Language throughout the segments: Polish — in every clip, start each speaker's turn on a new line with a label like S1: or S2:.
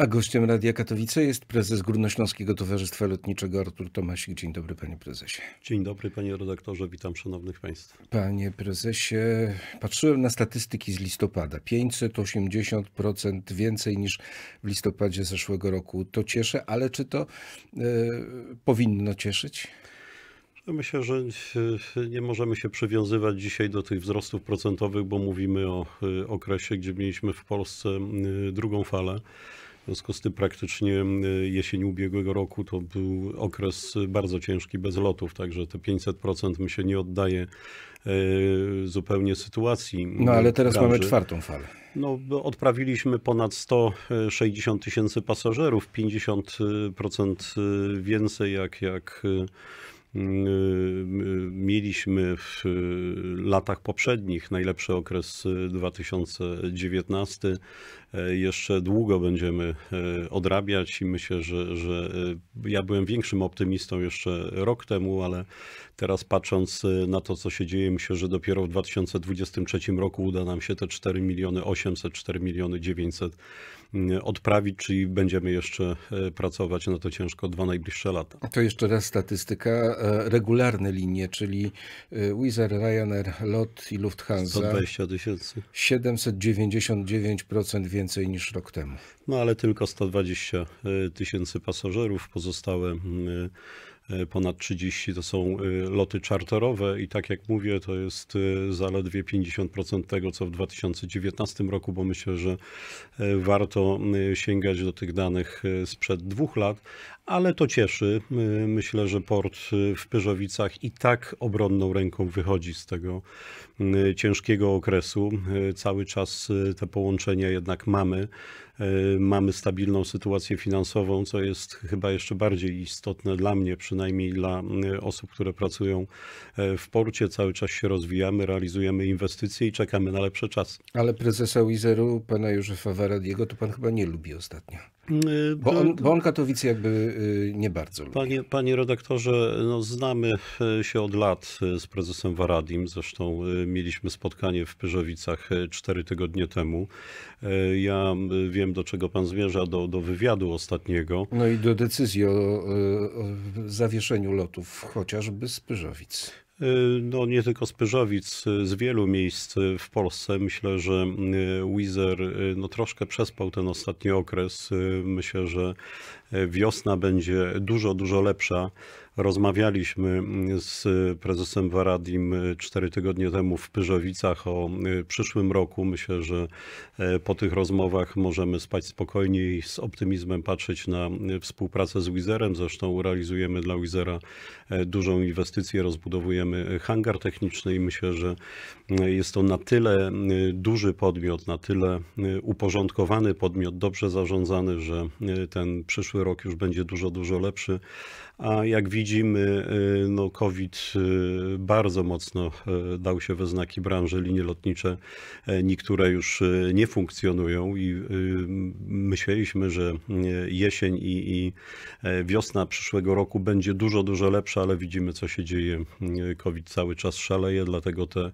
S1: A gościem Radia Katowice jest prezes Górnośląskiego Towarzystwa Lotniczego Artur Tomasik. Dzień dobry panie prezesie.
S2: Dzień dobry panie redaktorze, witam szanownych państwa.
S1: Panie prezesie, patrzyłem na statystyki z listopada. 580% więcej niż w listopadzie zeszłego roku. To cieszę, ale czy to y, powinno cieszyć?
S2: Myślę, że e, nie możemy się przywiązywać dzisiaj do tych wzrostów procentowych, bo mówimy o e, okresie, gdzie mieliśmy w Polsce drugą falę związku z tym praktycznie e, jesień ubiegłego roku to był okres bardzo ciężki bez lotów, także te 500% mi się nie oddaje e, zupełnie sytuacji. No ale mm, teraz branży. mamy czwartą falę. No, odprawiliśmy ponad 160 tysięcy pasażerów, 50% e, więcej jak, jak Y, y, mieliśmy w y, latach poprzednich najlepszy okres 2019. Jeszcze długo będziemy odrabiać i myślę, że, że ja byłem większym optymistą jeszcze rok temu, ale teraz patrząc na to, co się dzieje, myślę, że dopiero w 2023 roku uda nam się te 4 miliony 800, 4 miliony 900 odprawić, czyli będziemy jeszcze pracować na to ciężko dwa najbliższe lata. To
S1: jeszcze raz statystyka E, regularne linie, czyli e, Wizz Air, Ryanair, LOT i Lufthansa. 120 tysięcy. 799% więcej niż rok temu.
S2: No ale tylko 120 e, tysięcy pasażerów, pozostałe mm, E, ponad 30 to są e, loty czarterowe i tak jak mówię, to jest e, zaledwie 50% tego, co w 2019 roku, bo myślę, że warto sięgać do tych danych sprzed dwóch lat, ale to cieszy. Myślę, że port w Pyrzowicach i tak obronną ręką wychodzi z tego ciężkiego okresu. Cały czas te połączenia jednak mamy. Y, mamy stabilną sytuację finansową, co jest chyba jeszcze bardziej istotne dla mnie, przynajmniej dla y, osób, które pracują y, w porcie. Cały czas się rozwijamy, realizujemy inwestycje i czekamy na lepsze czasy.
S1: Ale prezesa Wizeru, pana Józefa Waradiego, to pan chyba nie lubi ostatnio. Bo on, bo on Katowice jakby y, nie bardzo lubi.
S2: Panie, panie redaktorze, no znamy y, się od lat y, z prezesem Waradim. Zresztą mieliśmy spotkanie w Pyrzowicach cztery tygodnie temu. Ja wiem, do czego pan zmierza, do, do wywiadu ostatniego.
S1: No i do decyzji o, o zawieszeniu lotów chociażby z Pyżowic.
S2: Y, no nie tylko z Pyżowic, y, z wielu miejsc y, w Polsce. Myślę, że Wizer no troszkę przespał ten ostatni okres. Myślę, że wiosna będzie dużo, dużo lepsza Rozmawialiśmy mm, z prezesem Waradim e, cztery tygodnie temu w Pyrzowicach o e, przyszłym roku. Myślę, że e, po tych rozmowach możemy spać spokojniej, i z optymizmem patrzeć na współpracę z Wizerem. Zresztą realizujemy dla Wizera dużą inwestycję, rozbudowujemy hangar techniczny i myślę, że jest to na tyle duży podmiot, na tyle uporządkowany podmiot, dobrze zarządzany, że ten przyszły rok już będzie dużo, dużo lepszy. A jak widzimy, y, no COVID y, bardzo mocno y, dał się we znaki branży. Linie lotnicze, niektóre już nie funkcjonują i myśleliśmy, że jesień i, i wiosna przyszłego roku będzie dużo, dużo lepsza, ale widzimy, co się dzieje. COVID cały czas szaleje, dlatego te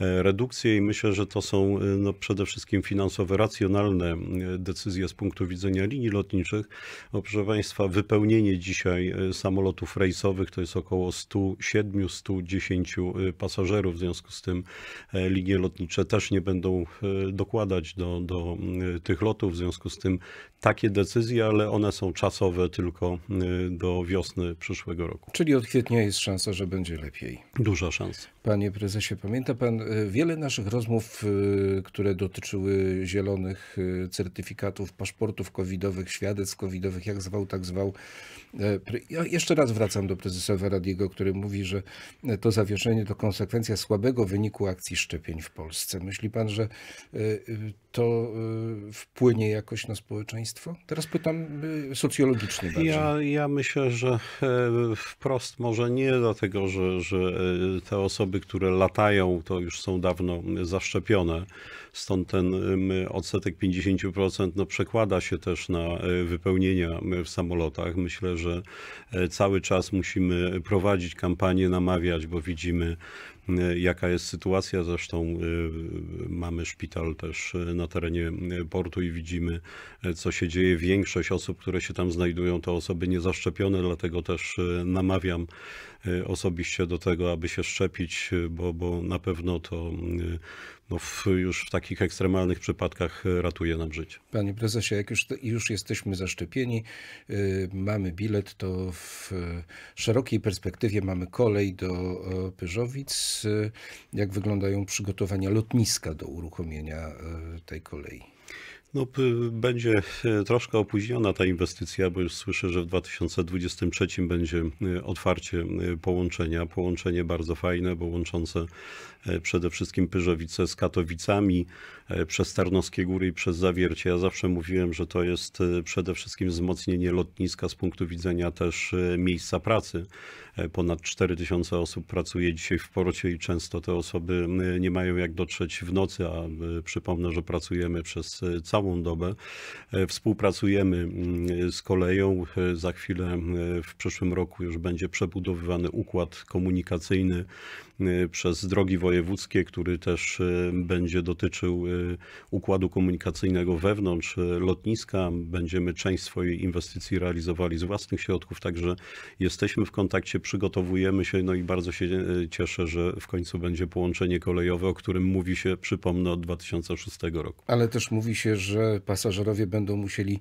S2: redukcje i myślę, że to są no, przede wszystkim finansowe, racjonalne decyzje z punktu widzenia linii lotniczych. Bo proszę Państwa, wypełnienie dzisiaj samolotów rejsowych, to jest około 107-110 y, pasażerów, w związku z tym e, linie lotnicze też nie będą e, dokładać do, do y, tych lotów, w związku z tym takie decyzje, ale one są czasowe tylko y, do wiosny przyszłego
S1: roku. Czyli od kwietnia jest szansa, że będzie lepiej. Duża szansa. Panie prezesie, pamięta pan wiele naszych rozmów, które dotyczyły zielonych certyfikatów, paszportów covidowych, świadectw covidowych, jak zwał, tak zwał. E, jeszcze raz wracam do prezesa Veradiego, który mówi, że to zawieszenie to konsekwencja słabego wyniku akcji szczepień w Polsce. Myśli pan, że y, y, to y, wpłynie jakoś na społeczeństwo? Teraz pytam socjologicznie bardziej.
S2: Ja, ja myślę, że e, wprost może nie, dlatego że, że e, te osoby, które latają, to już są dawno zaszczepione. Stąd ten odsetek 50% no przekłada się też na e, wypełnienia w samolotach. Myślę, że E, cały czas musimy prowadzić kampanię, namawiać, bo widzimy e, jaka jest sytuacja. Zresztą e, mamy szpital też na terenie portu i widzimy, co się dzieje. Większość osób, które się tam znajdują, to osoby niezaszczepione, dlatego też namawiam Y, osobiście do tego, aby się szczepić, y, bo, bo na pewno to y, no w, już w takich ekstremalnych przypadkach ratuje nam życie.
S1: Panie prezesie, jak już, już jesteśmy zaszczepieni, yy, mamy bilet, to w szerokiej perspektywie mamy kolej do Pyżowic. Jak wyglądają przygotowania lotniska do uruchomienia tej kolei?
S2: No, będzie e, troszkę opóźniona ta inwestycja, bo już słyszę, że w 2023 będzie e, otwarcie e, połączenia. Połączenie bardzo fajne, bo łączące E, przede wszystkim Pyżowice z Katowicami, e, przez Tarnowskie Góry i przez Zawiercie. Ja zawsze mówiłem, że to jest e, przede wszystkim wzmocnienie lotniska z punktu widzenia też miejsca pracy. Ponad 4000 osób pracuje dzisiaj w porcie i często te osoby nie mają jak dotrzeć w nocy, a przypomnę, że pracujemy przez całą dobę. Współpracujemy mm, z koleją. Za chwilę w przyszłym roku już będzie przebudowywany układ komunikacyjny Y, przez drogi wojewódzkie, który też y, będzie dotyczył y, układu komunikacyjnego wewnątrz lotniska. Będziemy część swojej inwestycji realizowali z własnych środków, także jesteśmy w kontakcie, przygotowujemy się, no i bardzo się e, cieszę, że w końcu będzie połączenie kolejowe, o którym mówi się, przypomnę, od 2006 roku.
S1: Ale też mówi się, że pasażerowie będą musieli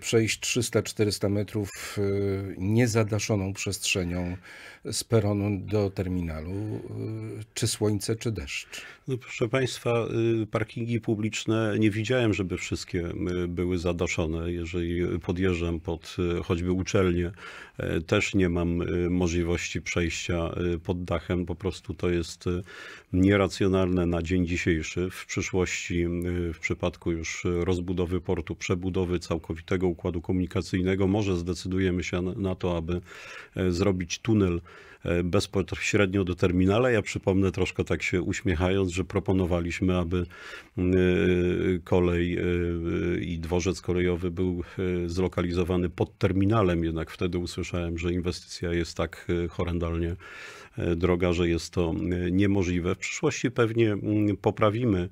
S1: przejść 300-400 metrów niezadaszoną przestrzenią z peronu do terminalu Y, czy słońce, czy deszcz.
S2: No, proszę Państwa, y, parkingi publiczne nie widziałem, żeby wszystkie y, były zadoszone. Jeżeli podjeżdżam pod choćby uczelnię, też nie mam możliwości przejścia pod dachem. Po prostu to jest nieracjonalne na dzień dzisiejszy. W przyszłości, w przypadku już rozbudowy portu, przebudowy całkowitego układu komunikacyjnego, może zdecydujemy się na to, aby zrobić tunel bezpośrednio do terminu kryminale. Ja przypomnę troszkę tak się uśmiechając, że proponowaliśmy, aby mm, y, kolej y, y, i dworzec kolejowy był zlokalizowany pod terminalem, jednak wtedy usłyszałem, że inwestycja jest tak horrendalnie droga, że jest to niemożliwe. W przyszłości pewnie mm, poprawimy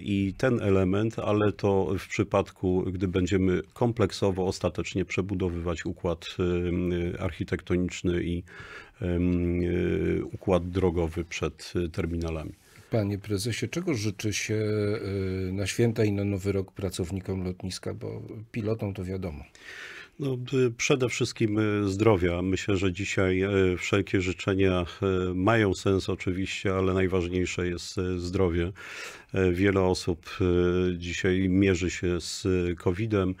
S2: i ten element, ale to w przypadku, gdy będziemy kompleksowo ostatecznie przebudowywać układ architektoniczny i E, układ drogowy przed e, terminalami.
S1: Panie prezesie, czego życzy się e, na święta i na nowy rok pracownikom lotniska, bo pilotom to wiadomo.
S2: No, y, przede wszystkim y, zdrowia. Myślę, że dzisiaj y, wszelkie życzenia mają sens oczywiście, ale najważniejsze jest zdrowie. Wiele osób dzisiaj mierzy się z COVID-em.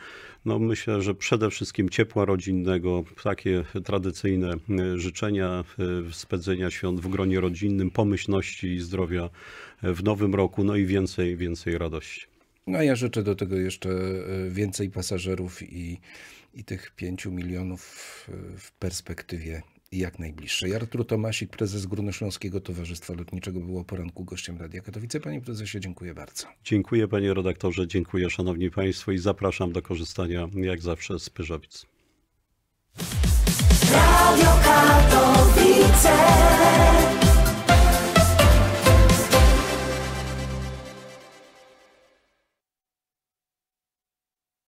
S2: No, myślę, że przede wszystkim ciepła rodzinnego, takie tradycyjne życzenia spędzenia świąt w gronie rodzinnym, pomyślności i zdrowia w nowym roku, no i więcej, więcej radości.
S1: No ja życzę do tego jeszcze e, więcej pasażerów i, i tych 5 milionów e, w perspektywie jak najbliższej. Artur Tomasik, prezes Górnośląskiego Towarzystwa Lotniczego, był o poranku gościem Radia Katowice. Panie prezesie, dziękuję bardzo.
S2: Dziękuję panie redaktorze, dziękuję szanowni państwo i zapraszam do korzystania jak zawsze z Pyżowic.
S1: Radio Katowice.